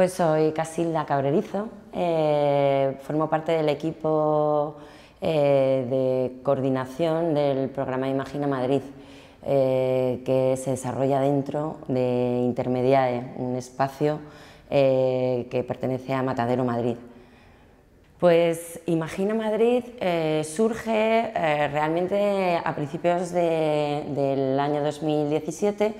Pues soy Casilda Cabrerizo, eh, formo parte del equipo eh, de coordinación del programa Imagina Madrid, eh, que se desarrolla dentro de Intermediae, un espacio que pertenece a Matadero Madrid. Pues Imagina Madrid surge realmente a principios del año 2017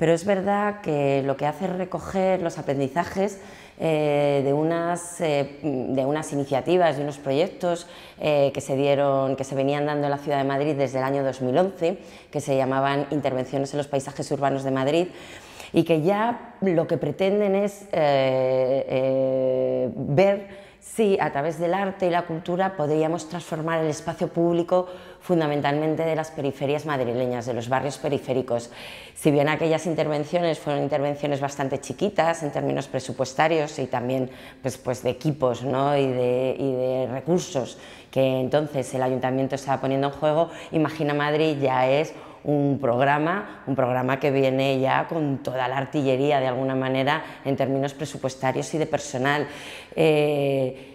pero es verdad que lo que hace es recoger los aprendizajes eh, de, unas, eh, de unas iniciativas, de unos proyectos eh, que, se dieron, que se venían dando en la ciudad de Madrid desde el año 2011, que se llamaban Intervenciones en los Paisajes Urbanos de Madrid y que ya lo que pretenden es ver Sí, a través del arte y la cultura podríamos transformar el espacio público fundamentalmente de las periferias madrileñas, de los barrios periféricos. Si bien aquellas intervenciones fueron intervenciones bastante chiquitas en términos presupuestarios y también pues, pues de equipos ¿no? y, de, y de recursos que entonces el ayuntamiento estaba poniendo en juego, Imagina Madrid ya es un programa, un programa que viene ya con toda la artillería de alguna manera en términos presupuestarios y de personal. Eh,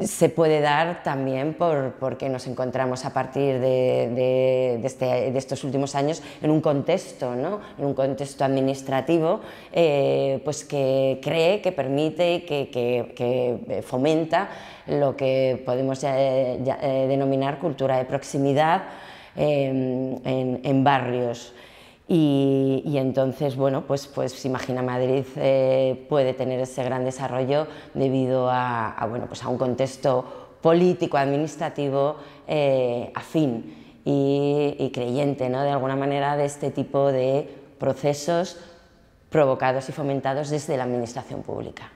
se puede dar también porque nos encontramos a partir este, de, estos últimos años en un contexto, ¿no? en un contexto administrativo eh, pues que cree, que permite y que, fomenta lo que podemos eh, denominar cultura de proximidad. Em, en, barrios. Y, entonces, bueno, pues, pues Imagina Madrid eh, puede tener ese gran desarrollo debido a, pues un contexto político, administrativo eh, afín y, y creyente, ¿no? de alguna manera, de este tipo de procesos provocados y fomentados desde la administración pública.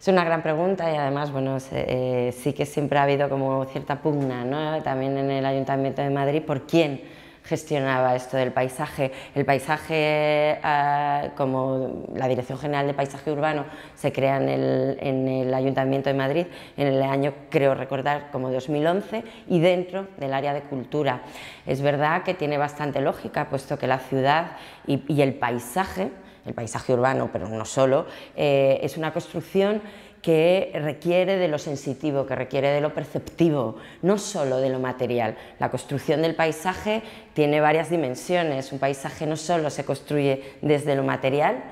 Es una gran pregunta y además, bueno, eh, sí que siempre ha habido como cierta pugna, También en el Ayuntamiento de Madrid, por quién gestionaba esto del paisaje. El paisaje, ah, como la Dirección General de Paisaje Urbano, se crea en el, Ayuntamiento de Madrid en el año, creo recordar, como 2011 y dentro del área de cultura. Es verdad que tiene bastante lógica, puesto que la ciudad y el paisaje el paisaje urbano, pero no solo, eh, es una construcción que requiere de lo sensitivo, que requiere de lo perceptivo, no solo de lo material. La construcción del paisaje tiene varias dimensiones. Un paisaje no solo se construye desde lo material,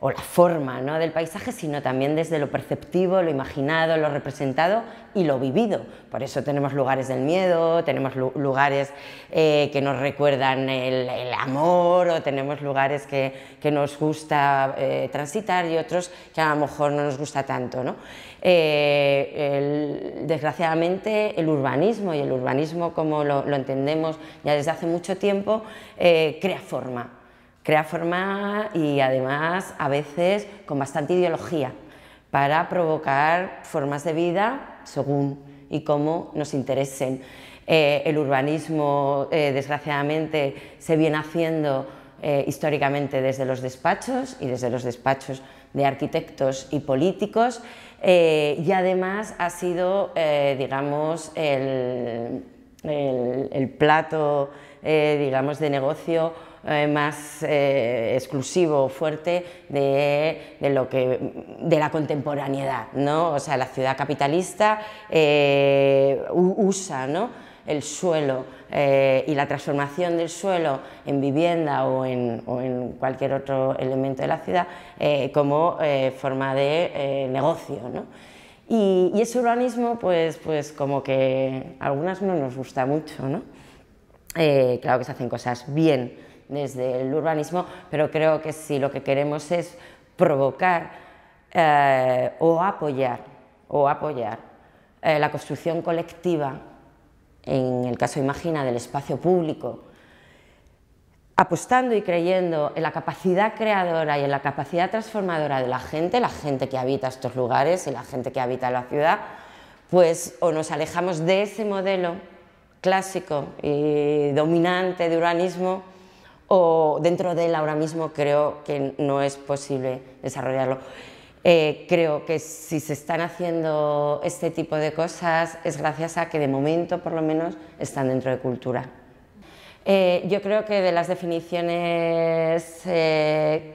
o la forma ¿no? del paisaje, sino también desde lo perceptivo, lo imaginado, lo representado y lo vivido. Por eso tenemos lugares del miedo, tenemos lugares eh, que nos recuerdan el, amor o tenemos lugares que, que nos gusta eh, transitar y otros que a lo mejor no nos gusta tanto. ¿no? Eh, desgraciadamente el urbanismo y el urbanismo como lo entendemos ya desde hace mucho tiempo crea forma Crea forma y además a veces con bastante ideología para provocar formas de vida según y cómo nos interesen. Eh, el urbanismo, eh, desgraciadamente, se viene haciendo eh, históricamente desde los despachos y desde los despachos de arquitectos y políticos y además ha sido, digamos, el, el plato, digamos, de negocio eh, más eh, exclusivo o fuerte de, de, lo que, de la contemporaneidad, ¿no? O sea, la ciudad capitalista eh, usa, ¿no? el suelo y la transformación del suelo en vivienda o en, cualquier otro elemento de la ciudad como forma de negocio. ¿no? Y, ese urbanismo, pues, pues como que a algunas no nos gusta mucho. ¿no? claro que se hacen cosas bien, desde el urbanismo, pero creo que si lo que queremos es provocar eh, o apoyar, o apoyar eh, la construcción colectiva, en el caso Imagina, del espacio público, apostando y creyendo en la capacidad creadora y en la capacidad transformadora de la gente, la gente que habita estos lugares y la gente que habita la ciudad, pues o nos alejamos de ese modelo clásico y dominante de urbanismo o dentro de él ahora mismo creo que no es posible desarrollarlo. Eh, creo que si se están haciendo este tipo de cosas es gracias a que de momento por lo menos están dentro de cultura. Eh, yo creo que de las definiciones eh,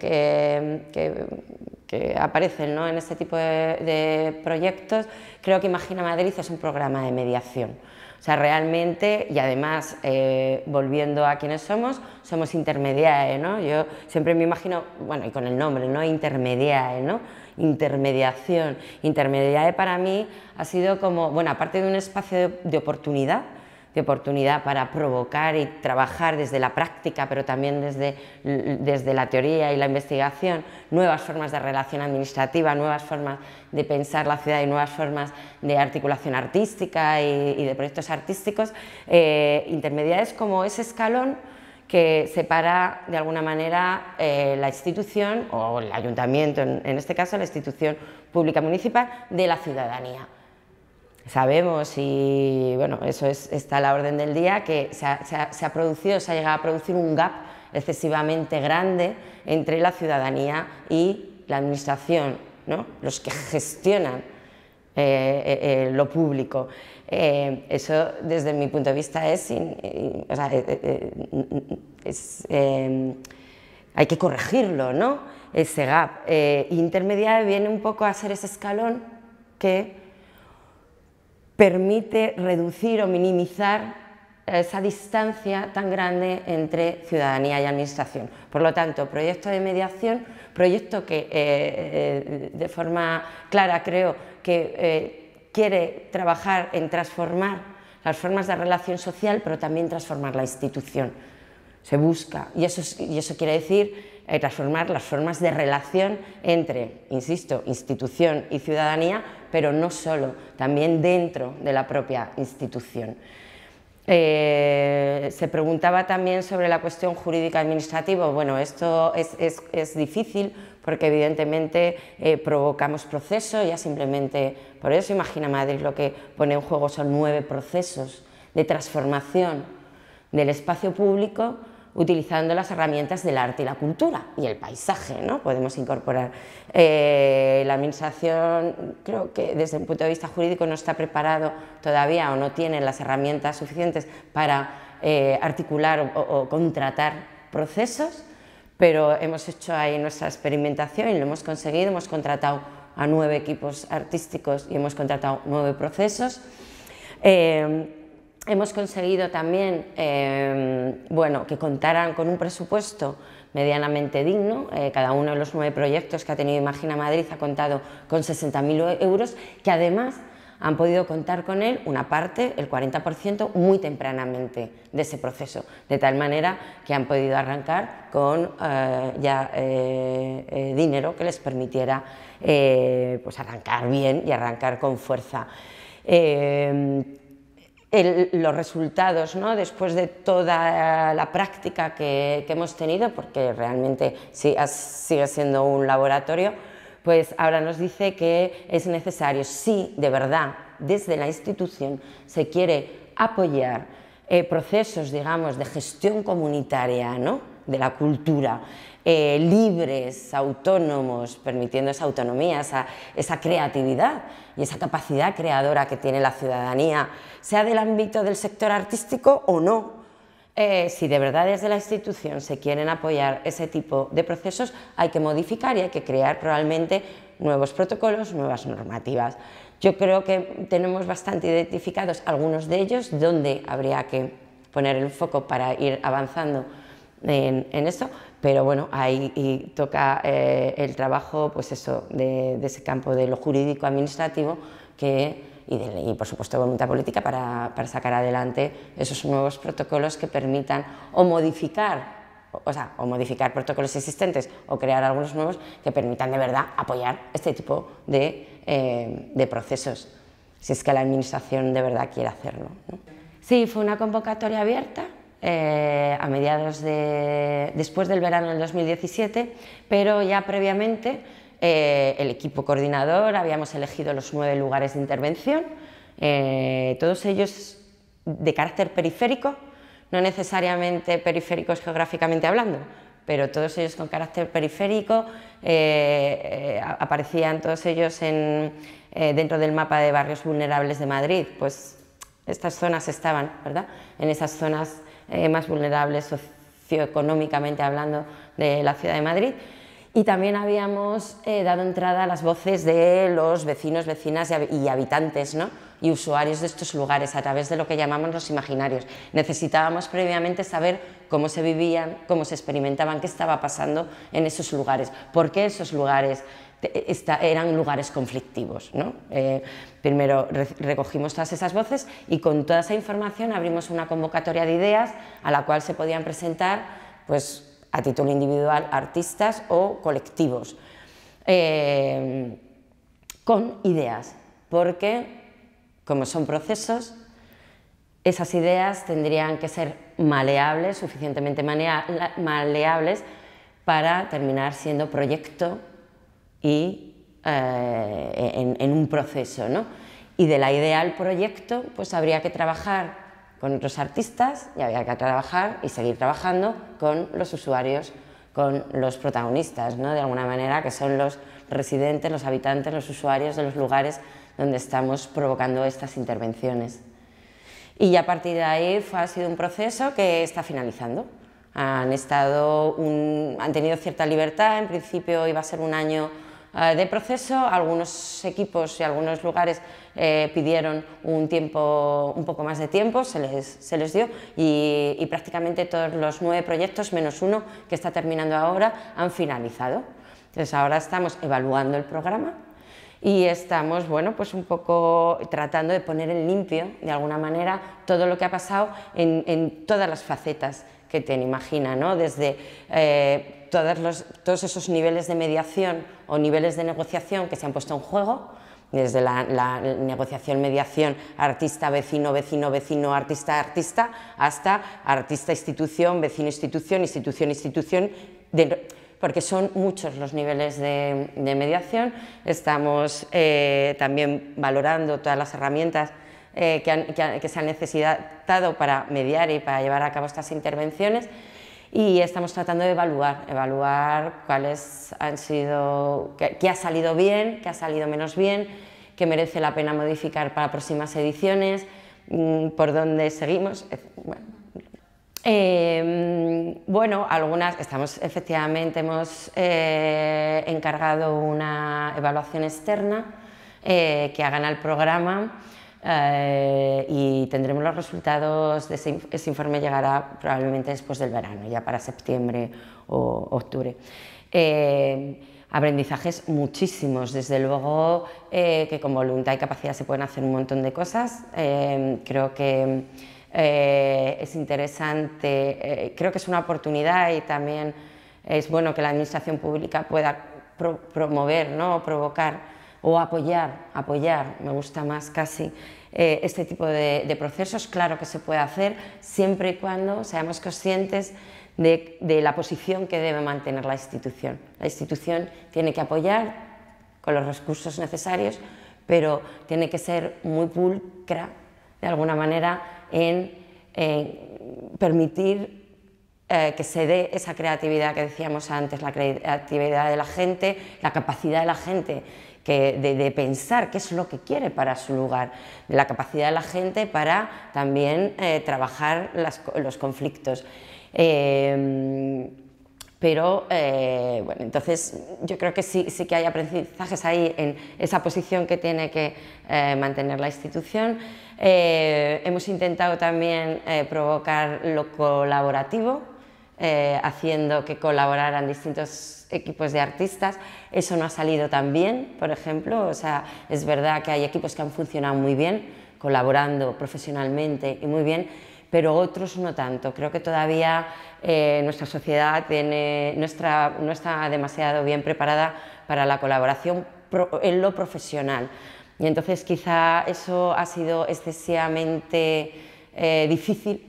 que, aparecen ¿no? en este tipo de, proyectos, creo que Imagina Madrid es un programa de mediación. O sea, realmente, y además, eh, volviendo a quienes somos, somos intermediae, ¿no? Yo siempre me imagino, bueno, y con el nombre, ¿no? Intermediae, ¿no? Intermediación. Intermediae para mí ha sido como, bueno, aparte de un espacio de oportunidad, de oportunidad para provocar y trabajar desde la práctica, pero también desde, la teoría y la investigación, nuevas formas de relación administrativa, nuevas formas de pensar la ciudad y nuevas formas de articulación artística y, de proyectos artísticos, eh, como ese escalón que separa de alguna manera eh, la institución o el ayuntamiento, en este caso la institución pública municipal, de la ciudadanía sabemos y bueno, eso está a la orden del día, que se ha, producido, se ha llegado a producir un gap excesivamente grande entre la ciudadanía y la administración, ¿no? los que gestionan eh, eh, eh, lo público. eso desde mi punto de vista es, es hay que corregirlo, ¿no? Ese gap. intermediario viene un poco a ser ese escalón que permite reducir o minimizar esa distancia tan grande entre ciudadanía y administración. Por lo tanto, proyecto de mediación, proyecto que eh, eh, de forma clara creo que eh, quiere trabajar en transformar las formas de relación social, pero también transformar la institución. Se busca, y eso, quiere decir transformar las formas de relación entre, insisto, institución y ciudadanía, pero no solo, también dentro de la propia institución. Eh, se preguntaba también sobre la cuestión jurídica administrativa. Bueno, esto es, difícil porque evidentemente eh, provocamos procesos, ya simplemente por eso imagina Madrid lo que pone en juego son nueve procesos de transformación del espacio público utilizando las herramientas del arte y la cultura y el paisaje, ¿no? Podemos incorporar. Eh, la administración, creo que desde un punto de vista jurídico no está preparado todavía o no tiene las herramientas suficientes para eh, articular o, contratar procesos, pero hemos hecho ahí nuestra experimentación y lo hemos conseguido, hemos contratado a nueve equipos artísticos y hemos contratado nueve procesos. Eh, hemos conseguido también em, bueno, que contaran con un presupuesto medianamente digno. Eh, cada uno de los nueve proyectos que ha tenido Imagina Madrid ha contado con 60.000 euros, que además han podido contar con él una parte, el 40%, muy tempranamente de ese proceso, de tal manera que han podido arrancar con eh, ya eh, dinero que les permitiera pues arrancar bien y arrancar con fuerza. Em, los resultados ¿no? después de toda eh, la práctica que, hemos tenido, porque realmente sí, sigue siendo un laboratorio, pues ahora nos dice que es necesario, si de verdad desde la institución se quiere apoyar eh, procesos, digamos, de gestión comunitaria de la cultura, eh, libres, autónomos, permitiendo esa autonomía, esa, creatividad y esa capacidad creadora que tiene la ciudadanía, sea del ámbito del sector artístico o no, eh, si de verdad desde la institución se quieren apoyar ese tipo de procesos, hay que modificar y hay que crear probablemente nuevos protocolos, nuevas normativas. Yo creo que tenemos bastante identificados algunos de ellos donde habría que poner el foco para ir avanzando en, en esto, pero bueno, ahí toca eh, el trabajo pues eso, de, ese campo de lo jurídico administrativo que, y, por supuesto voluntad política para, sacar adelante esos nuevos protocolos que permitan o modificar o sea, o modificar protocolos existentes o crear algunos nuevos que permitan de verdad apoyar este tipo de, eh, procesos, si es que la Administración de verdad quiere hacerlo. Sí, fue una convocatoria abierta, eh, a mediados de, después del verano del 2017, pero ya previamente eh, el equipo coordinador habíamos elegido los nueve lugares de intervención, eh, todos ellos de carácter periférico, no necesariamente periféricos geográficamente hablando, pero todos ellos con carácter periférico, aparecían todos ellos en, dentro del mapa de barrios vulnerables de Madrid, pues estas zonas estaban, ¿verdad? En esas zonas eh, más vulnerables socioeconómicamente hablando de la ciudad de Madrid. Y también habíamos eh, dado entrada a las voces de los vecinos, vecinas y habitantes ¿no? y usuarios de estos lugares a través de lo que llamamos los imaginarios. Necesitábamos previamente saber cómo se vivían, cómo se experimentaban, qué estaba pasando en esos lugares, por qué esos lugares, eran lugares conflictivos. ¿no? Eh, primero recogimos todas esas voces y con toda esa información abrimos una convocatoria de ideas a la cual se podían presentar pues, a título individual artistas o colectivos eh, con ideas, porque como son procesos, esas ideas tendrían que ser maleables, suficientemente maleables para terminar siendo proyecto y eh, en, un proceso. ¿no? Y de la idea al proyecto, pues habría que trabajar con otros artistas y había que trabajar y seguir trabajando con los usuarios, con los protagonistas, ¿no? de alguna manera, que son los residentes, los habitantes, los usuarios de los lugares donde estamos provocando estas intervenciones. Y ya a partir de ahí ha sido un proceso que está finalizando. Han, estado han tenido cierta libertad, en principio iba a ser un año Ah, de proceso. Algunos equipos y algunos lugares eh, pidieron un tiempo, un poco más de tiempo, se les, se les dio y, prácticamente todos los nueve proyectos, menos uno que está terminando ahora, han finalizado. Entonces ahora estamos evaluando el programa y estamos, bueno, pues un poco tratando de poner en limpio, de alguna manera, todo lo que ha pasado en, en todas las facetas que te imagina, Desde eh, todos, todos esos niveles de mediación o niveles de negociación que se han puesto en juego, desde la, negociación, mediación, artista, vecino, vecino, vecino, artista, artista, hasta artista, institución, vecino, institución, institución, institución, porque son muchos los niveles de, mediación. Estamos eh, también valorando todas las herramientas eh, que, se han necesitado para mediar y para llevar a cabo estas intervenciones y estamos tratando de evaluar, evaluar cuáles han sido, qué, ha salido bien, qué ha salido menos bien, qué merece la pena modificar para próximas ediciones, mm, por dónde seguimos. Em, bueno, algunas, estamos, efectivamente, hemos eh, encargado una evaluación externa eh, que hagan al programa eh, y tendremos los resultados de ese, informe llegará probablemente después del verano, ya para septiembre o octubre. Eh, aprendizajes muchísimos, desde luego eh, que con voluntad y capacidad se pueden hacer un montón de cosas. creo que es interesante, creo que es una oportunidad y también es bueno que la administración pública pueda promover, o provocar o apoyar, apoyar, me gusta más casi eh, este tipo de, procesos, claro que se puede hacer siempre y cuando seamos conscientes de, la posición que debe mantener la institución. La institución tiene que apoyar con los recursos necesarios, pero tiene que ser muy pulcra, de alguna manera, en permitir eh, que se dé esa creatividad que decíamos antes, la creatividad de la gente, la capacidad de la gente de, pensar qué es lo que quiere para su lugar, la capacidad de la gente para también eh, trabajar los conflictos. Em, pero, eh, bueno, entonces yo creo que sí que hay aprendizajes ahí en esa posición que tiene que mantener la institución. hemos intentado también provocar lo colaborativo, eh, haciendo que colaboraran distintos equipos de artistas. Eso no ha salido tan bien, por ejemplo. O sea, es verdad que hay equipos que han funcionado muy bien, colaborando profesionalmente y muy bien, pero otros no tanto. Creo que todavía eh, nuestra sociedad tiene, nuestra, no está demasiado bien preparada para la colaboración en lo profesional. Y entonces quizá eso ha sido excesivamente eh, difícil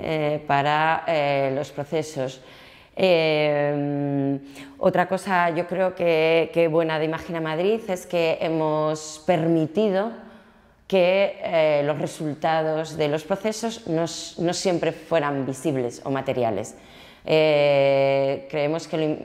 eh, para eh, los procesos. Eh, otra cosa yo creo que, buena de Imagina Madrid es que hemos permitido que los resultados de los procesos no, siempre fueran visibles o materiales. creemos que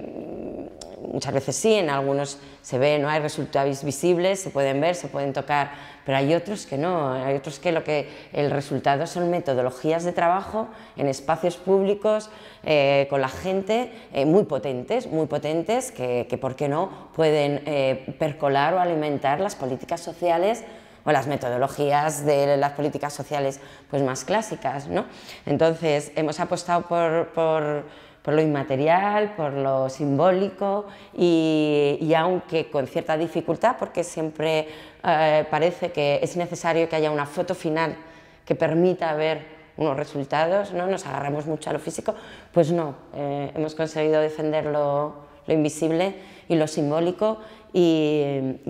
muchas veces sí, en algunos se ve, no hay resultados visibles, se pueden ver, se pueden tocar pero hay otros que no, hay otros que lo que el resultado son metodologías de trabajo en espacios públicos eh, con la gente eh, muy potentes, muy potentes que, que por qué no pueden eh, percolar o alimentar las políticas sociales o las metodologías de las políticas sociales pues más clásicas, ¿no? Entonces hemos apostado por por lo inmaterial, por lo simbólico y, aunque con cierta dificultad, porque siempre eh, parece que es necesario que haya una foto final que permita ver unos resultados, ¿no? nos agarramos mucho a lo físico, pues no, eh, hemos conseguido defender lo, invisible y lo simbólico y,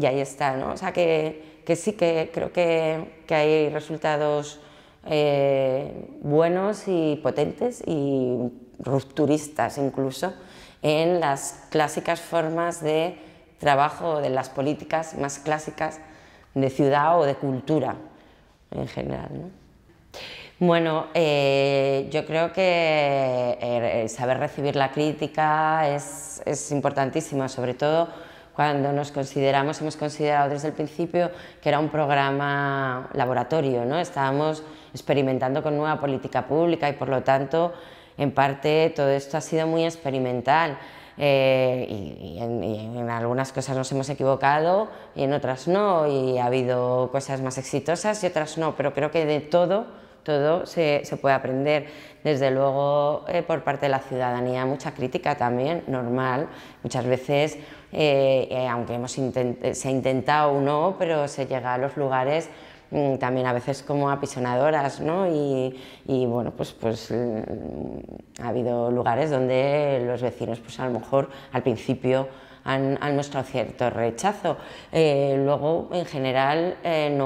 ahí está, ¿no? o sea que, sí que creo que, hay resultados eh, buenos y potentes y rupturistas incluso, en las clásicas formas de trabajo, de las políticas más clásicas de ciudad o de cultura en general. Bueno, eh, yo creo que eh, saber recibir la crítica es, es importantísimo, sobre todo cuando nos consideramos, hemos considerado desde el principio que era un programa laboratorio, ¿no? estábamos experimentando con nueva política pública y por lo tanto en parte todo esto ha sido muy experimental eh, y, en, algunas cosas nos hemos equivocado y en otras no, y ha habido cosas más exitosas y otras no, pero creo que de todo, todo se, puede aprender. Desde luego, eh, por parte de la ciudadanía, mucha crítica también, normal. Muchas veces, eh, aunque se ha intentado o no, pero se llega a los lugares Mm, también a veces como apisonadoras, ¿no? Y, bueno, pues, pues mm, ha habido lugares donde los vecinos, pues a lo mejor al principio han, mostrado cierto rechazo. Eh, luego, en general, eh,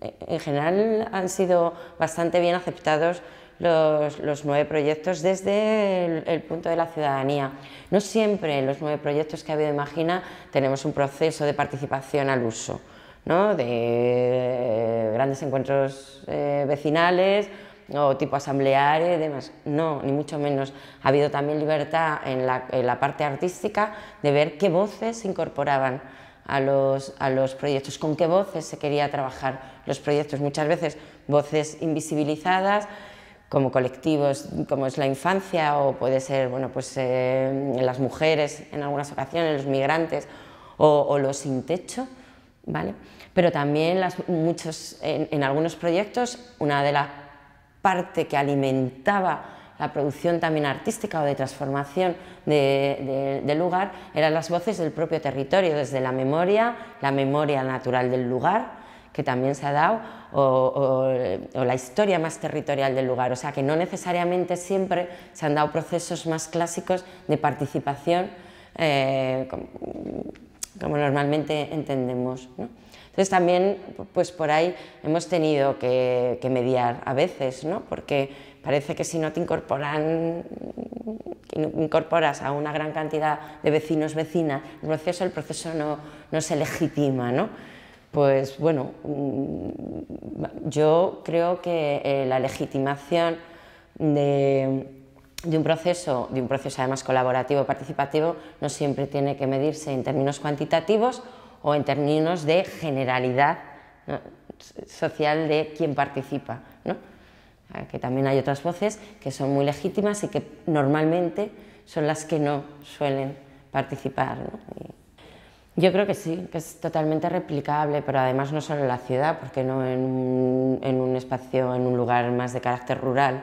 eh, en general han sido bastante bien aceptados los, nueve proyectos desde el, punto de la ciudadanía. No siempre en los nueve proyectos que ha habido Imagina tenemos un proceso de participación al uso. ¿no? de eh, grandes encuentros eh, vecinales o tipo asambleares y demás. No, ni mucho menos. Ha habido también libertad en la, la parte artística de ver qué voces se incorporaban a los, a los, proyectos, con qué voces se quería trabajar los proyectos, muchas veces voces invisibilizadas como colectivos, como es la infancia o puede ser bueno, pues, eh, las mujeres en algunas ocasiones, los migrantes o los sin techo, pero también muchos, en, algunos proyectos una de las partes que alimentaba la producción también artística o de transformación de, del lugar eran las voces del propio territorio, desde la memoria, la memoria natural del lugar, que también se ha dado, o, la historia más territorial del lugar. O sea que no necesariamente siempre se han dado procesos más clásicos de participación eh, como normalmente entendemos. Entonces también, pues por ahí hemos tenido que, mediar a veces, ¿no? porque parece que si no te incorporan, incorporas a una gran cantidad de vecinos, vecinas, el proceso, el proceso no, se legitima. ¿no? Pues bueno, mm, yo creo que eh, la legitimación de de un proceso, de un proceso además colaborativo participativo, no siempre tiene que medirse en términos cuantitativos o en términos de generalidad social de quien participa. ¿no? Ah, que también hay otras voces que son muy legítimas y que normalmente son las que no suelen participar. Yo creo que sí, que es totalmente replicable, pero además no solo en la ciudad, porque no en un espacio, en un lugar más de carácter rural,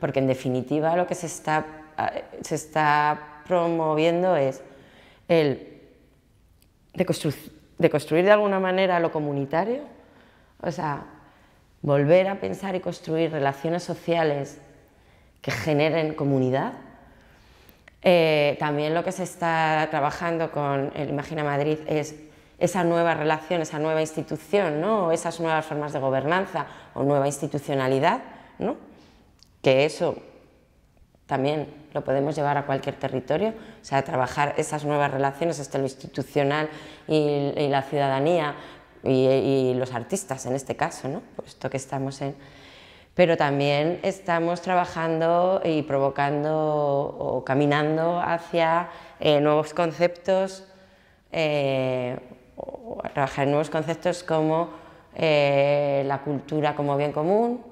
porque en definitiva lo que se está, ah, promoviendo es el de, construir de alguna manera lo comunitario, o sea, volver a pensar y construir relaciones sociales que generen comunidad. Eh, también lo que se está trabajando con el Imagina Madrid es esa nueva relación, esa nueva institución, ¿no? esas nuevas formas de gobernanza o nueva institucionalidad que eso también lo podemos llevar a cualquier territorio, o sea, trabajar esas nuevas relaciones hasta lo institucional y, la ciudadanía y, los artistas en este caso, ¿no? puesto que estamos en... Pero también estamos trabajando y provocando o caminando hacia eh, nuevos conceptos, eh, o trabajar en nuevos conceptos como eh, la cultura como bien común,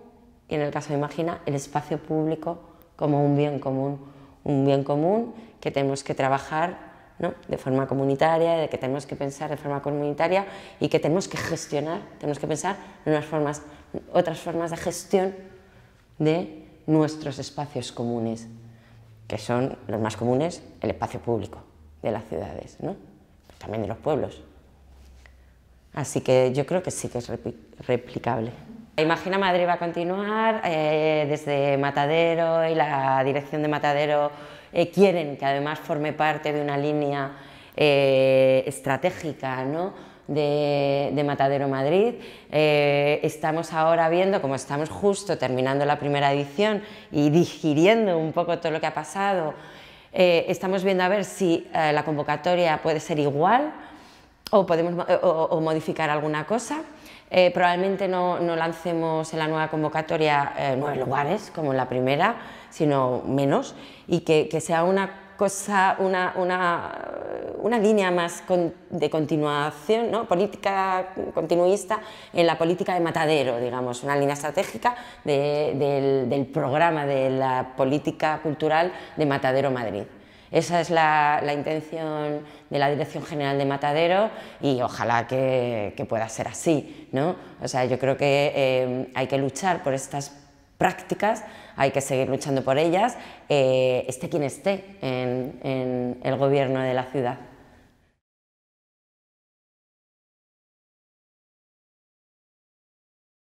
y en el caso de Imagina, el espacio público como un bien común, un bien común que tenemos que trabajar ¿no? de forma comunitaria, de que tenemos que pensar de forma comunitaria y que tenemos que gestionar, tenemos que pensar en unas formas, otras formas de gestión de nuestros espacios comunes, que son los más comunes, el espacio público de las ciudades, ¿no? también de los pueblos. Así que yo creo que sí que es replicable. Imagina Madrid va a continuar, eh, desde Matadero y la dirección de Matadero eh, quieren que además forme parte de una línea eh, estratégica ¿no? de, Matadero Madrid. estamos ahora viendo, como estamos justo terminando la primera edición y digiriendo un poco todo lo que ha pasado, estamos viendo a ver si la convocatoria puede ser igual o, podemos, o modificar alguna cosa. Eh, probablemente no, no, lancemos en la nueva convocatoria eh, nueve lugares como en la primera, sino menos, y que, sea una cosa, una, eh, línea más de continuación, política continuista en la política de matadero, digamos, una línea estratégica del, del programa de la política cultural de Matadero Madrid. Esa es la, intención de la Dirección General de Matadero y ojalá que, pueda ser así, ¿no? O sea, yo creo que eh, hay que luchar por estas prácticas, hay que seguir luchando por ellas, eh, esté quien esté en el gobierno de la ciudad.